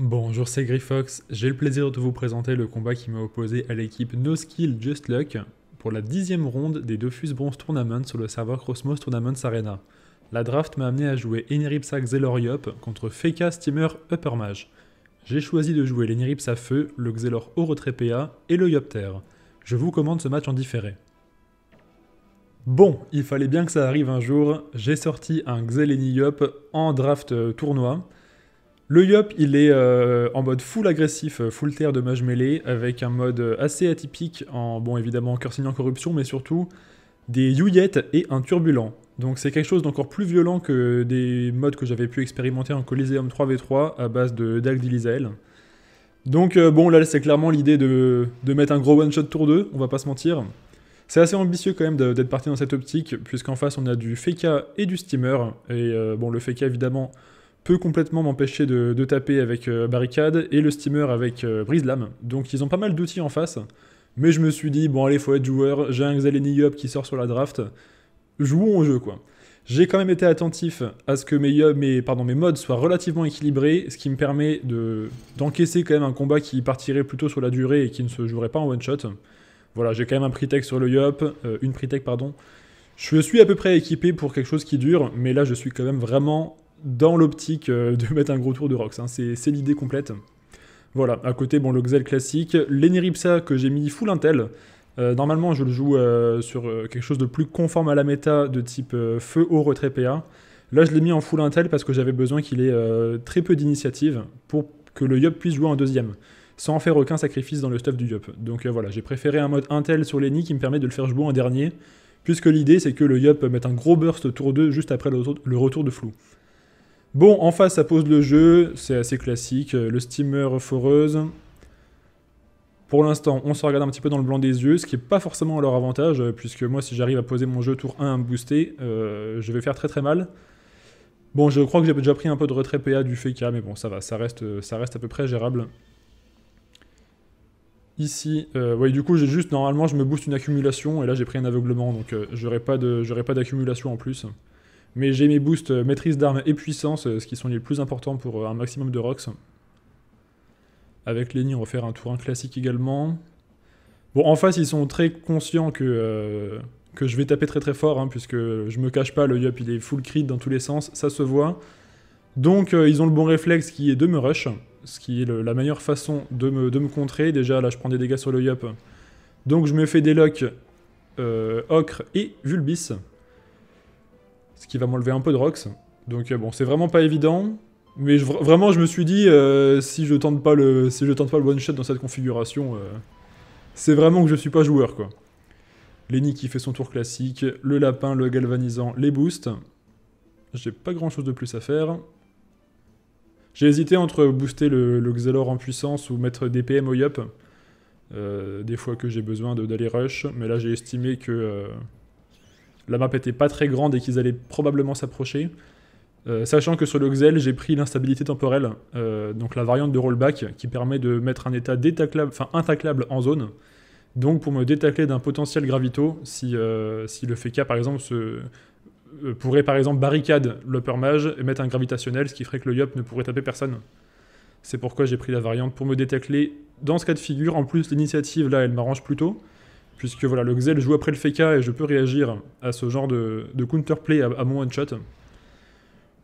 Bonjour, c'est Griffox. J'ai le plaisir de vous présenter le combat qui m'a opposé à l'équipe No Skill Just Luck pour la dixième ronde des Dofus Bronze Tournament sur le serveur Cosmos Tournaments Arena. La draft m'a amené à jouer Xelor Yop contre Feka Steamer Upper Mage. J'ai choisi de jouer l'Eniripsa feu, le Xelor au et le Yopter. Je vous commande ce match en différé. Bon, il fallait bien que ça arrive un jour, j'ai sorti un Xeleniop en draft euh, tournoi, le Yop, il est euh, en mode full agressif, euh, full terre de mage mêlée, avec un mode euh, assez atypique en, bon, évidemment, en corruption, mais surtout des yet et un turbulent. Donc c'est quelque chose d'encore plus violent que des modes que j'avais pu expérimenter en Coliseum 3v3 à base de Dalk Donc bon, là c'est clairement l'idée de, mettre un gros one-shot tour 2, on va pas se mentir. C'est assez ambitieux quand même d'être parti dans cette optique, puisqu'en face on a du Feka et du Steamer, et bon le Feka évidemment peut complètement m'empêcher de, taper avec euh, Barricade et le steamer avec euh, Brise Lame. Donc ils ont pas mal d'outils en face. Mais je me suis dit, bon allez, faut être joueur, j'ai un Xaleni Up qui sort sur la draft, jouons au jeu quoi. J'ai quand même été attentif à ce que mes, mes, pardon, mes modes soient relativement équilibrés, ce qui me permet d'encaisser quand même un combat qui partirait plutôt sur la durée et qui ne se jouerait pas en one shot. Voilà, j'ai quand même un pre-tech sur le Yop, euh, une pre-tech pardon. Je suis à peu près équipé pour quelque chose qui dure, mais là je suis quand même vraiment dans l'optique euh, de mettre un gros tour de Rox. Hein. C'est l'idée complète. Voilà, à côté, bon, le Xel classique. L'Eneripsa que j'ai mis full Intel. Euh, normalement, je le joue euh, sur quelque chose de plus conforme à la méta de type feu haut retrait PA. Là, je l'ai mis en full Intel parce que j'avais besoin qu'il ait très peu d'initiative pour que le Yop puisse jouer en deuxième, sans faire aucun sacrifice dans le stuff du Yop. Donc voilà, j'ai préféré un mode Intel sur l'Eni qui me permet de le faire jouer en dernier, puisque l'idée c'est que le Yop mette un gros burst tour 2 juste après le retour de flou. Bon, en face, ça pose le jeu, c'est assez classique, euh, le steamer foreuse. Pour l'instant, on se regarde un petit peu dans le blanc des yeux, ce qui n'est pas forcément à leur avantage, euh, puisque moi, si j'arrive à poser mon jeu tour 1 à me booster, euh, je vais faire très très mal. Bon, je crois que j'ai déjà pris un peu de retrait PA du FK, mais bon, ça va, ça reste, ça reste à peu près gérable. Ici, ouais, du coup, j'ai juste, normalement, je me booste une accumulation, et là, j'ai pris un aveuglement, donc de, j'aurai pas d'accumulation en plus. Mais j'ai mes boosts euh, maîtrise d'armes et puissance, euh, ce qui sont les plus importants pour euh, un maximum de rocks. Avec Lenny, on va faire un tour 1 classique également. Bon, en face, ils sont très conscients que, que je vais taper très très fort, hein, puisque je me cache pas, le Yup il est full crit dans tous les sens, ça se voit. Donc, ils ont le bon réflexe qui est de me rush, ce qui est la meilleure façon de me, contrer. Déjà, là, je prends des dégâts sur le Yup, Donc, je me fais des locks, ocre et vulbis ce qui va m'enlever un peu de Rox. Donc euh, bon, c'est vraiment pas évident. Mais vraiment, je me suis dit, euh, si je tente pas le, si je tente pas le one shot dans cette configuration, euh, c'est vraiment que je suis pas joueur quoi. Lenny qui fait son tour classique, le lapin, le galvanisant, les boosts. J'ai pas grand chose de plus à faire. J'ai hésité entre booster le, Xalor Xelor en puissance ou mettre des PM au yup. des fois que j'ai besoin d'aller rush, mais là j'ai estimé que la map était pas très grande et qu'ils allaient probablement s'approcher. Euh, sachant que sur le j'ai pris l'instabilité temporelle, euh, donc la variante de rollback qui permet de mettre un état détaclable, intaclable en zone. Donc pour me détacler d'un potentiel gravito, si, euh, le FK par exemple se, pourrait par exemple barricade l'upper mage et mettre un gravitationnel, ce qui ferait que le Yop ne pourrait taper personne. C'est pourquoi j'ai pris la variante pour me détacler dans ce cas de figure. En plus, l'initiative là, elle m'arrange plutôt puisque voilà, le Xel joue après le Feka et je peux réagir à ce genre de, counterplay à, mon one-shot.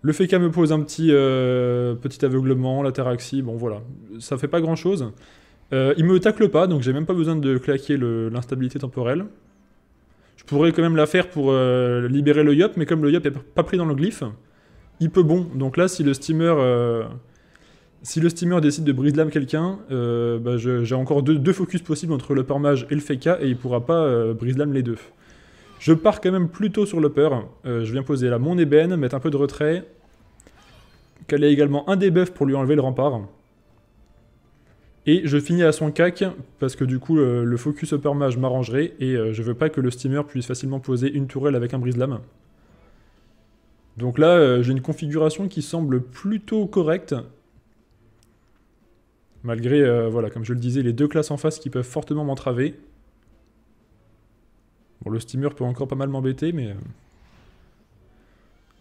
Le Feka me pose un petit, euh, petit aveuglement, la taraxie bon voilà, ça fait pas grand-chose. Euh, il me tacle pas, donc j'ai même pas besoin de claquer l'instabilité temporelle. Je pourrais quand même la faire pour euh, libérer le Yop, mais comme le Yop n'est pas pris dans le glyphe, il peut bon. Donc là, si le steamer si le steamer décide de brise lame quelqu'un, euh, bah, j'ai encore deux, focus possibles entre l'upper mage et le feka et il pourra pas euh, brise lame les deux. Je pars quand même plutôt sur l'upper. Euh, je viens poser là mon ébène, mettre un peu de retrait. Caler également un debuff pour lui enlever le rempart. Et je finis à son cac parce que du coup le, focus upper mage m'arrangerait et je veux pas que le steamer puisse facilement poser une tourelle avec un brise lame. Donc là, j'ai une configuration qui semble plutôt correcte Malgré, euh, voilà, comme je le disais, les deux classes en face qui peuvent fortement m'entraver. Bon, le steamer peut encore pas mal m'embêter, mais... Euh,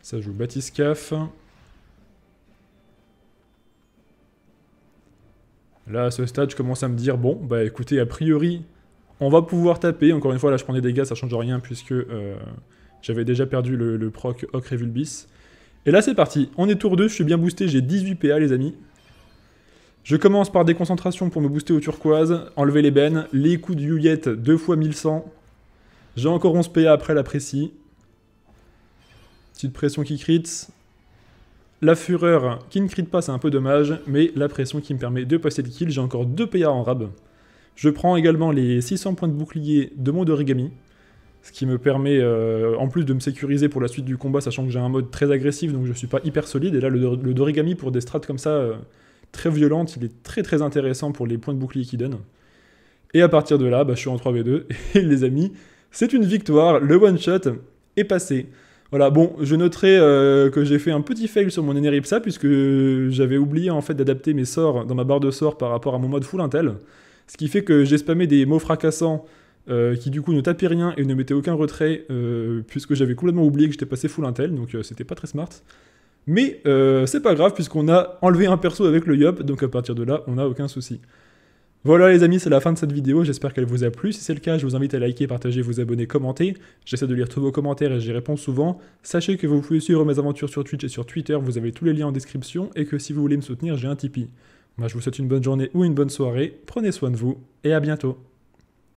ça joue Batiscaf. Là, à ce stade, je commence à me dire, bon, bah écoutez, a priori, on va pouvoir taper. Encore une fois, là, je prends des dégâts, ça change rien, puisque euh, j'avais déjà perdu le, proc Ocre et Et là, c'est parti. On est tour 2, je suis bien boosté, j'ai 18 PA, les amis. Je commence par des concentrations pour me booster aux turquoises, enlever les bennes, les coups de Yuyette 2 x 1100. J'ai encore 11 PA après la précis. Petite pression qui crit. La fureur qui ne crit pas, c'est un peu dommage, mais la pression qui me permet de passer le kill. J'ai encore 2 PA en rab. Je prends également les 600 points de bouclier de mon dorigami, ce qui me permet, euh, en plus de me sécuriser pour la suite du combat, sachant que j'ai un mode très agressif, donc je suis pas hyper solide. Et là, le, d'origami pour des strats comme ça, euh, très violente, il est très très intéressant pour les points de bouclier qu'il donne. Et à partir de là, bah, je suis en 3v2, et les amis, c'est une victoire, le one-shot est passé. Voilà, bon, je noterai euh, que j'ai fait un petit fail sur mon Eneripsa, puisque j'avais oublié en fait d'adapter mes sorts dans ma barre de sorts par rapport à mon mode full intel, ce qui fait que j'ai spammé des mots fracassants euh, qui du coup ne tapaient rien et ne mettaient aucun retrait, euh, puisque j'avais complètement oublié que j'étais passé full intel, donc c'était pas très smart. Mais euh, c'est pas grave puisqu'on a enlevé un perso avec le yop, donc à partir de là, on n'a aucun souci. Voilà les amis, c'est la fin de cette vidéo, j'espère qu'elle vous a plu. Si c'est le cas, je vous invite à liker, partager, vous abonner, commenter. J'essaie de lire tous vos commentaires et j'y réponds souvent. Sachez que vous pouvez suivre mes aventures sur Twitch et sur Twitter, vous avez tous les liens en description et que si vous voulez me soutenir, j'ai un Tipeee. Moi je vous souhaite une bonne journée ou une bonne soirée, prenez soin de vous et à bientôt.